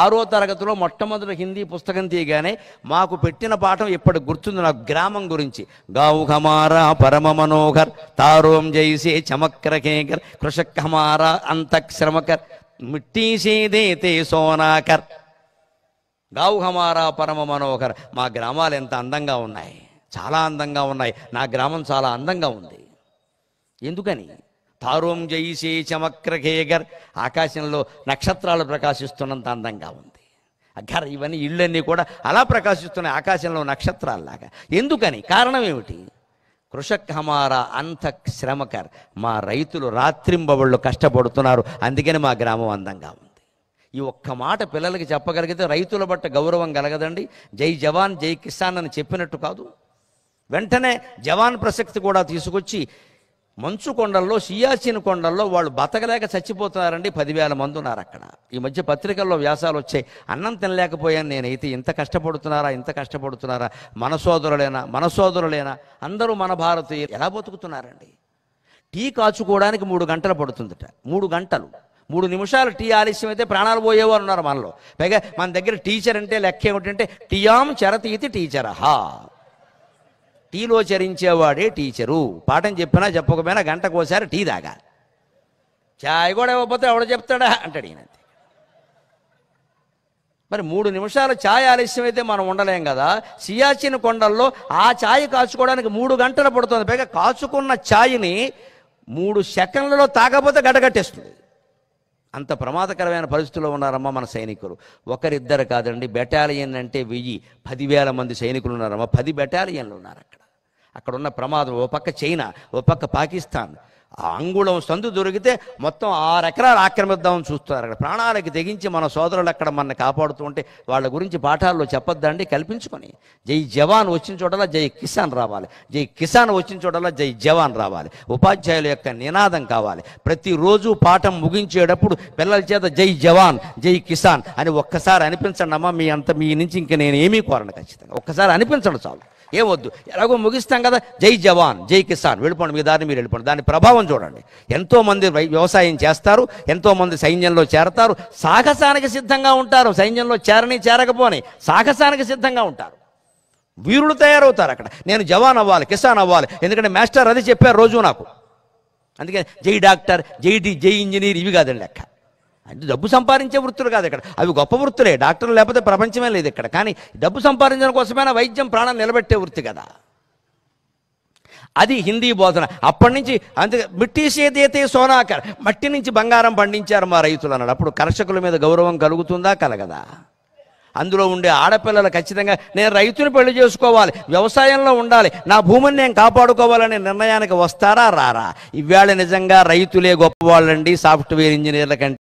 ఆరో తరగతిలో మొట్టమొదటి హిందీ పుస్తకం తీయగానే మాకు పెట్టిన పాఠం ఇప్పటికి గుర్తుంది నాకు గ్రామం గురించి గావు పరమ మనోహర్ తారోం జైసే చమక్ర కృషక్ హమారా అంతఃశ్రమకర్ మిట్టీసేదేతే సోనాకర్ గావు పరమ మనోహర్ మా గ్రామాలు ఎంత అందంగా ఉన్నాయి చాలా అందంగా ఉన్నాయి నా గ్రామం చాలా అందంగా ఉంది ఎందుకని తారోం చమక్ర చమక్రఖేగర్ ఆకాశంలో నక్షత్రాలు ప్రకాశిస్తున్నంత అందంగా ఉంది అగర్ ఇవన్నీ ఇళ్ళన్నీ కూడా అలా ప్రకాశిస్తున్నాయి ఆకాశంలో నక్షత్రాల్లాగా ఎందుకని కారణం ఏమిటి కృషక్ హమారా అంత శ్రమకర్ మా రైతులు రాత్రింబవళ్ళు కష్టపడుతున్నారు అందుకని మా గ్రామం అందంగా ఉంది ఈ ఒక్క మాట పిల్లలకి చెప్పగలిగితే రైతుల బట్ట గౌరవం కలగదండి జై జవాన్ జై కిసాన్ అని చెప్పినట్టు కాదు వెంటనే జవాన్ ప్రసక్తి కూడా తీసుకొచ్చి మంచు కొండల్లో సియాచిన కొండల్లో వాళ్ళు బతకలేక చచ్చిపోతున్నారండి పదివేల మంది ఉన్నారు అక్కడ ఈ మధ్య పత్రికల్లో వ్యాసాలు వచ్చాయి అన్నం తినలేకపోయాను నేనైతే ఇంత కష్టపడుతున్నారా ఇంత కష్టపడుతున్నారా మన సోదరులైనా మన సోదరులైనా అందరూ మన భారతీయులు ఎలా బతుకుతున్నారండి టీ కాచుకోవడానికి మూడు గంటలు పడుతుందిట మూడు గంటలు మూడు నిమిషాలు టీ ఆలస్యం అయితే ప్రాణాలు పోయేవారు ఉన్నారు మనలో పైగా మన దగ్గర టీచర్ అంటే లెక్క ఏమిటంటే టీయాం చరతీతి హా టీలో చరించేవాడే టీచరు పాఠం చెప్పినా చెప్పకపోయినా గంట కోసారి టీ తాగాలి చాయ్ కూడా ఇవ్వకపోతే ఎవడ చెప్తాడా అంటాడు ఈయన మరి మూడు నిమిషాలు ఛాయ్ ఆలస్యం అయితే మనం ఉండలేం కదా సియాచిన్ కొండల్లో ఆ ఛాయ్ కాచుకోవడానికి మూడు గంటలు పడుతుంది పైగా కాచుకున్న ఛాయ్ని మూడు సెకండ్లలో తాగకపోతే గడగట్టేస్తుంది అంత ప్రమాదకరమైన పరిస్థితుల్లో ఉన్నారమ్మా మన సైనికులు ఒకరిద్దరు కాదండి బెటాలియన్ అంటే వెయ్యి పదివేల మంది సైనికులు ఉన్నారమ్మా పది బెటాలియన్లు ఉన్నారు అక్కడ అక్కడ ఉన్న ప్రమాదం ఓ పక్క చైనా ఓ పక్క పాకిస్తాన్ అంగుళం సందు దొరికితే మొత్తం ఆరు ఎకరాలు ఆక్రమిద్దామని చూస్తున్నారు అక్కడ ప్రాణాలకి తెగించి మన సోదరులు అక్కడ మన కాపాడుతూ ఉంటే వాళ్ళ గురించి పాఠాల్లో చెప్పొద్దండి కల్పించుకొని జై జవాన్ వచ్చిన చోటలా జై కిసాన్ రావాలి జై కిసాన్ వచ్చిన చోటలా జై జవాన్ రావాలి ఉపాధ్యాయుల యొక్క నినాదం కావాలి ప్రతిరోజు పాఠం ముగించేటప్పుడు పిల్లల చేత జై జవాన్ జై కిసాన్ అని ఒక్కసారి అనిపించండి అమ్మా మీ అంత మీ నుంచి ఇంక నేను ఏమీ కోరను ఖచ్చితంగా ఒక్కసారి అనిపించండి చాలు ఏమొద్దు ఎలాగో ముగిస్తాం కదా జై జవాన్ జై కిసాన్ వెళ్ళిపోండి మీ దారిని మీరు వెళ్ళిపోండి దాని ప్రభావం చూడండి ఎంతోమంది వ్యవసాయం చేస్తారు ఎంతోమంది సైన్యంలో చేరతారు సాహసానికి సిద్ధంగా ఉంటారు సైన్యంలో చేరని చేరకపోని సాహసానికి సిద్ధంగా ఉంటారు వీరులు తయారవుతారు అక్కడ నేను జవాన్ అవ్వాలి కిసాన్ అవ్వాలి ఎందుకంటే మాస్టర్ అది చెప్పారు రోజు నాకు అందుకే జై డాక్టర్ జై డి జై ఇంజనీర్ ఇవి కాదండి లెక్క అంటే డబ్బు సంపాదించే వృత్తులు కాదు ఇక్కడ అవి గొప్ప వృత్తులే డాక్టర్లు లేకపోతే ప్రపంచమే లేదు ఇక్కడ కానీ డబ్బు సంపాదించడం కోసమైన వైద్యం ప్రాణం నిలబెట్టే వృత్తి కదా అది హిందీ బోధన అప్పటి నుంచి అందుకే మిట్టి సేదేతే సోనాకర్ మట్టి నుంచి బంగారం పండించారు మా రైతులు అన్నాడు అప్పుడు కర్షకుల మీద గౌరవం కలుగుతుందా కలగదా అందులో ఉండే ఆడపిల్లలు ఖచ్చితంగా నేను రైతుని పెళ్లి చేసుకోవాలి వ్యవసాయంలో ఉండాలి నా భూమిని నేను కాపాడుకోవాలనే నిర్ణయానికి వస్తారా రారా ఇవాళ నిజంగా రైతులే గొప్పవాళ్ళండి సాఫ్ట్వేర్ ఇంజనీర్ల కంటే